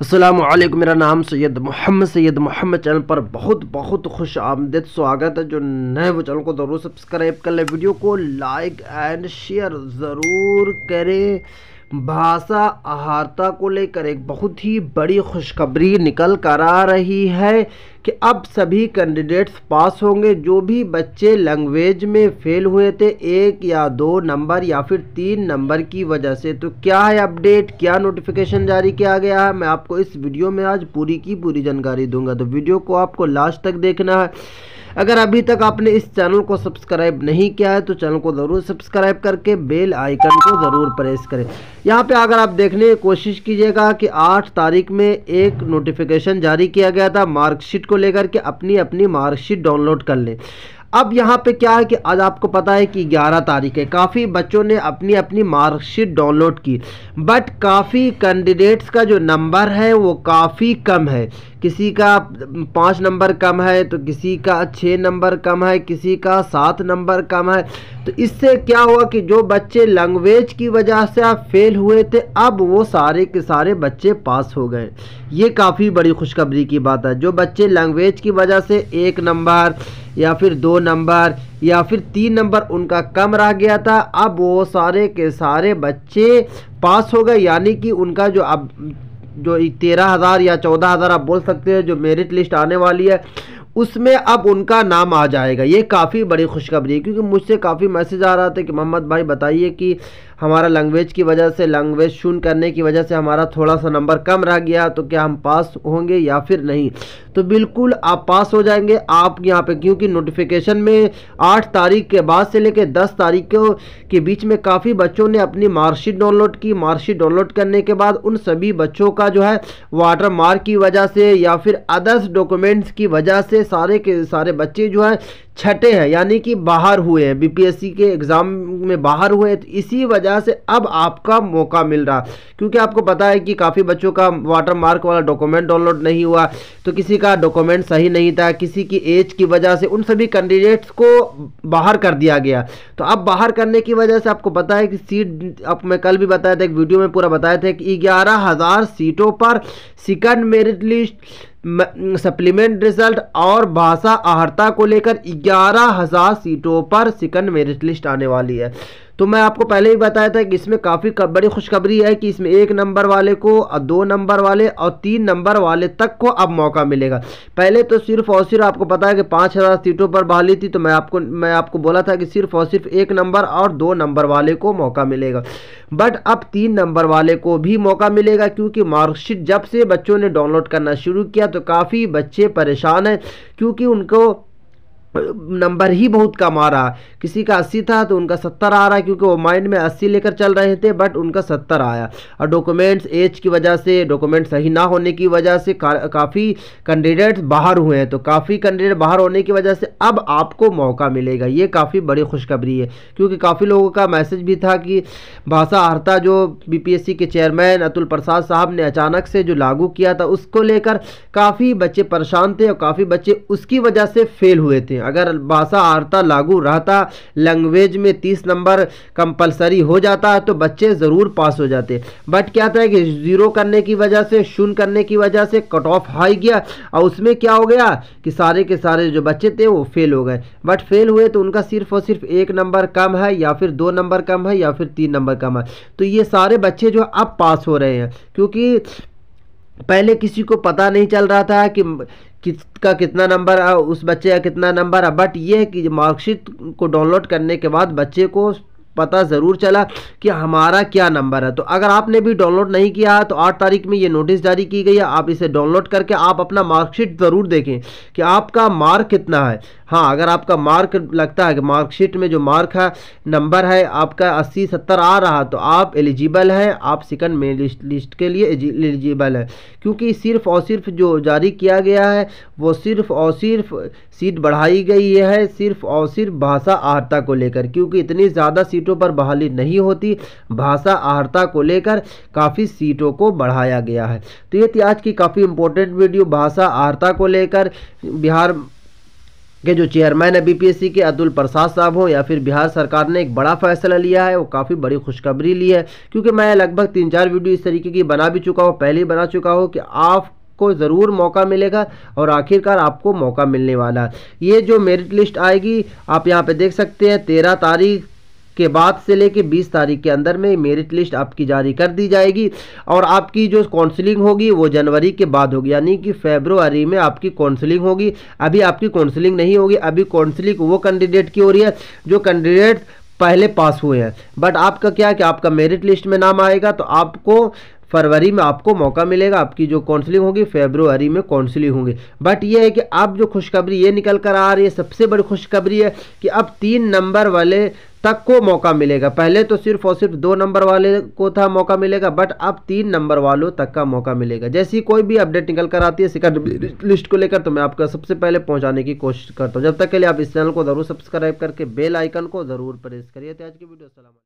असलम मेरा नाम सैयद मोहम्मद सैयद मोहम्मद चैनल पर बहुत बहुत खुश आमदेद स्वागत है जो नए वो चैनल को ज़रूर सब्सक्राइब कर लें वीडियो को लाइक एंड शेयर ज़रूर करें भाषा आहारता को लेकर एक बहुत ही बड़ी खुशखबरी निकल कर आ रही है कि अब सभी कैंडिडेट्स पास होंगे जो भी बच्चे लैंग्वेज में फेल हुए थे एक या दो नंबर या फिर तीन नंबर की वजह से तो क्या है अपडेट क्या नोटिफिकेशन जारी किया गया है मैं आपको इस वीडियो में आज पूरी की पूरी जानकारी दूंगा तो वीडियो को आपको लास्ट तक देखना है अगर अभी तक आपने इस चैनल को सब्सक्राइब नहीं किया है तो चैनल को ज़रूर सब्सक्राइब करके बेल आइकन को ज़रूर प्रेस करें यहाँ पे अगर आप देखने की कोशिश कीजिएगा कि 8 तारीख में एक नोटिफिकेशन जारी किया गया था मार्कशीट को लेकर के अपनी अपनी मार्कशीट डाउनलोड कर लें अब यहाँ पे क्या है कि आज आपको पता है कि 11 तारीख है काफ़ी बच्चों ने अपनी अपनी मार्कशीट डाउनलोड की बट काफ़ी कैंडिडेट्स का जो नंबर है वो काफ़ी कम है किसी का पाँच नंबर कम है तो किसी का छः नंबर कम है किसी का सात नंबर कम है तो इससे क्या हुआ कि जो बच्चे लैंग्वेज की वजह से आप फेल हुए थे अब वो सारे के सारे बच्चे पास हो गए ये काफ़ी बड़ी खुशखबरी की बात है जो बच्चे लैंग्वेज की वजह से एक नंबर या फिर दो नंबर या फिर तीन नंबर उनका कम रह गया था अब वो सारे के सारे बच्चे पास हो गए यानी कि उनका जो अब जो तेरह हज़ार या चौदह हज़ार आप बोल सकते हैं जो मेरिट लिस्ट आने वाली है उसमें अब उनका नाम आ जाएगा ये काफ़ी बड़ी खुशखबरी है क्योंकि मुझसे काफ़ी मैसेज आ रहा था कि मोहम्मद भाई बताइए कि हमारा लैंग्वेज की वजह से लैंग्वेज शून करने की वजह से हमारा थोड़ा सा नंबर कम रह गया तो क्या हम पास होंगे या फिर नहीं तो बिल्कुल आप पास हो जाएंगे आप यहाँ पे क्योंकि नोटिफिकेशन में आठ तारीख के बाद से लेकर दस तारीख के बीच में काफ़ी बच्चों ने अपनी मार्कशीट डाउनलोड की मार्कशीट डाउनलोड करने के बाद उन सभी बच्चों का जो है वाटर मार्क की वजह से या फिर अदर्स डॉक्यूमेंट्स की वजह से सारे के सारे बच्चे जो हैं छठे हैं यानी कि बाहर हुए हैं बीपीएससी के एग्ज़ाम में बाहर हुए हैं तो इसी वजह से अब आपका मौका मिल रहा क्योंकि आपको पता है कि काफ़ी बच्चों का वाटर मार्क वाला डॉक्यूमेंट डाउनलोड नहीं हुआ तो किसी का डॉक्यूमेंट सही नहीं था किसी की एज की वजह से उन सभी कैंडिडेट्स को बाहर कर दिया गया तो अब बाहर करने की वजह से आपको पता है कि सीट अब मैं कल भी बताया था एक वीडियो में पूरा बताया था कि ग्यारह सीटों पर second merit list supplement result और भाषा आहरता को लेकर ग्यारह हज़ार सीटों पर सिकंड मेरिट लिस्ट आने वाली है तो मैं आपको पहले ही बताया था कि इसमें काफ़ी बड़ी खुशखबरी है कि इसमें एक नंबर वाले को दो नंबर वाले और तीन नंबर वाले तक को अब मौका मिलेगा पहले तो सिर्फ और सिर्फ आपको पता है कि पाँच हज़ार सीटों पर बहाली थी तो मैं आपको मैं आपको बोला था कि सिर्फ और सिर्फ एक नंबर और दो नंबर वाले को मौका मिलेगा बट अब तीन नंबर वाले को भी मौका मिलेगा क्योंकि मार्कशीट जब से बच्चों ने डाउनलोड करना शुरू किया तो काफ़ी बच्चे परेशान हैं क्योंकि उनको नंबर ही बहुत कम आ रहा किसी का अस्सी था तो उनका सत्तर आ रहा है क्योंकि वो माइंड में अस्सी लेकर चल रहे थे बट उनका सत्तर आया और डॉक्यूमेंट्स एज की वजह से डॉक्यूमेंट सही ना होने की वजह से का, काफ़ी कैंडिडेट्स बाहर हुए हैं तो काफ़ी कैंडिडेट बाहर होने की वजह से अब आपको मौका मिलेगा ये काफ़ी बड़ी खुशखबरी है क्योंकि काफ़ी लोगों का मैसेज भी था कि भाषा आर्ता जो बी के चेयरमैन अतुल प्रसाद साहब ने अचानक से जो लागू किया था उसको लेकर काफ़ी बच्चे परेशान थे और काफ़ी बच्चे उसकी वजह से फेल हुए थे अगर भाषा आर्ता लागू रहता लैंग्वेज में तीस नंबर कंपलसरी हो जाता तो बच्चे ज़रूर पास हो जाते बट क्या था कि ज़ीरो करने की वजह से शून्य करने की वजह से कट ऑफ हाई गया और उसमें क्या हो गया कि सारे के सारे जो बच्चे थे वो फेल हो गए बट फेल हुए तो उनका सिर्फ और सिर्फ एक नंबर कम है या फिर दो नंबर कम है या फिर तीन नंबर कम है तो ये सारे बच्चे जो अब पास हो रहे हैं क्योंकि पहले किसी को पता नहीं चल रहा था कि किसका कितना नंबर उस बच्चे का कितना नंबर है बट ये कि मार्कशीट को डाउनलोड करने के बाद बच्चे को पता ज़रूर चला कि हमारा क्या नंबर है तो अगर आपने भी डाउनलोड नहीं किया है तो आठ तारीख में ये नोटिस जारी की गई है आप इसे डाउनलोड करके आप अपना मार्कशीट ज़रूर देखें कि आपका मार्क कितना है हाँ अगर आपका मार्क लगता है कि मार्कशीट में जो मार्क है नंबर है आपका अस्सी सत्तर आ रहा तो आप एलिजिबल हैं आप सेकंड मेन लिस्ट, के लिए एलिजिबल है क्योंकि सिर्फ और सिर्फ जो जारी किया गया है वो सिर्फ और सिर्फ सीट बढ़ाई गई है सिर्फ और सिर्फ भाषा आहता को लेकर क्योंकि इतनी ज़्यादा सीट सीटों पर बहाली नहीं होती भाषा आहता को लेकर काफ़ी सीटों को बढ़ाया गया है तो ये थी आज की काफ़ी इंपॉर्टेंट वीडियो भाषा आहता को लेकर बिहार के जो चेयरमैन है बीपीएससी के अतुल प्रसाद साहब हों या फिर बिहार सरकार ने एक बड़ा फैसला लिया है वो काफ़ी बड़ी खुशखबरी ली है क्योंकि मैं लगभग तीन चार वीडियो इस तरीके की बना भी चुका हूँ पहले ही बना चुका हूँ कि आप को ज़रूर मौका मिलेगा और आखिरकार आपको मौका मिलने वाला ये जो मेरिट लिस्ट आएगी आप यहाँ पे देख सकते हैं तेरह तारीख के बाद से लेके 20 तारीख के अंदर में मेरिट लिस्ट आपकी जारी कर दी जाएगी और आपकी जो काउंसलिंग होगी वो जनवरी के बाद होगी यानी कि फेब्रुवरी में आपकी काउंसलिंग होगी अभी आपकी काउंसलिंग नहीं होगी अभी काउंसलिंग वो कैंडिडेट की हो रही है जो कैंडिडेट पहले पास हुए हैं बट आपका क्या है कि आपका मेरिट लिस्ट में नाम आएगा तो आपको फरवरी में आपको मौका मिलेगा आपकी जो काउंसलिंग होगी फेब्रुवरी में काउंसलिंग होगी बट ये है कि अब जो खुशखबरी ये निकल कर आ रही है सबसे बड़ी खुशखबरी है कि अब तीन नंबर वाले तक को मौका मिलेगा पहले तो सिर्फ और सिर्फ दो नंबर वाले को था मौका मिलेगा बट अब तीन नंबर वालों तक का मौका मिलेगा जैसी कोई भी अपडेट निकल कर आती है शिकार लिस्ट को लेकर तो मैं आपका सबसे पहले पहुंचाने की कोशिश करता हूं जब तक के लिए आप इस चैनल को जरूर सब्सक्राइब करके बेल आइकन को जरूर प्रेस करिए तो आज की वीडियो सलाम